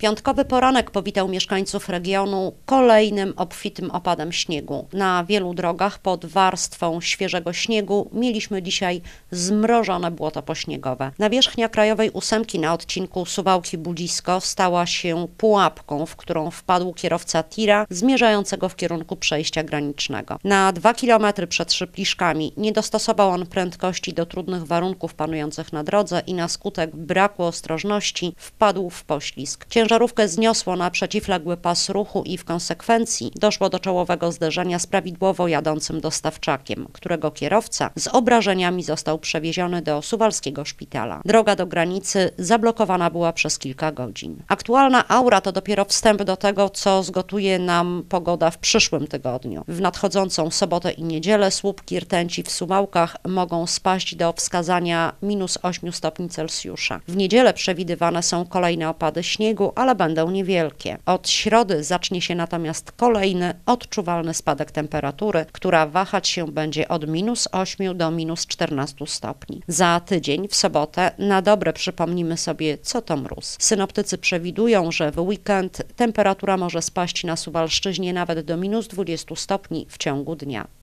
Piątkowy poranek powitał mieszkańców regionu kolejnym obfitym opadem śniegu. Na wielu drogach pod warstwą świeżego śniegu mieliśmy dzisiaj zmrożone błoto pośniegowe. Nawierzchnia krajowej ósemki na odcinku Suwałki-Budzisko stała się pułapką, w którą wpadł kierowca tira zmierzającego w kierunku przejścia granicznego. Na dwa kilometry przed Szypliszkami nie dostosował on prędkości do trudnych warunków panujących na drodze i na skutek braku ostrożności wpadł w poślizg. Ciężarówkę zniosło na przeciwległy pas ruchu i w konsekwencji doszło do czołowego zderzenia z prawidłowo jadącym dostawczakiem, którego kierowca z obrażeniami został przewieziony do suwalskiego szpitala. Droga do granicy zablokowana była przez kilka godzin. Aktualna aura to dopiero wstęp do tego, co zgotuje nam pogoda w przyszłym tygodniu. W nadchodzącą sobotę i niedzielę słupki rtęci w Suwałkach mogą spaść do wskazania minus 8 stopni Celsjusza. W niedzielę przewidywane są kolejne opady śniegu, ale będą niewielkie. Od środy zacznie się natomiast kolejny odczuwalny spadek temperatury, która wahać się będzie od minus 8 do minus 14 stopni. Za tydzień, w sobotę, na dobre przypomnimy sobie, co to mróz. Synoptycy przewidują, że w weekend temperatura może spaść na Suwalszczyźnie nawet do minus 20 stopni w ciągu dnia.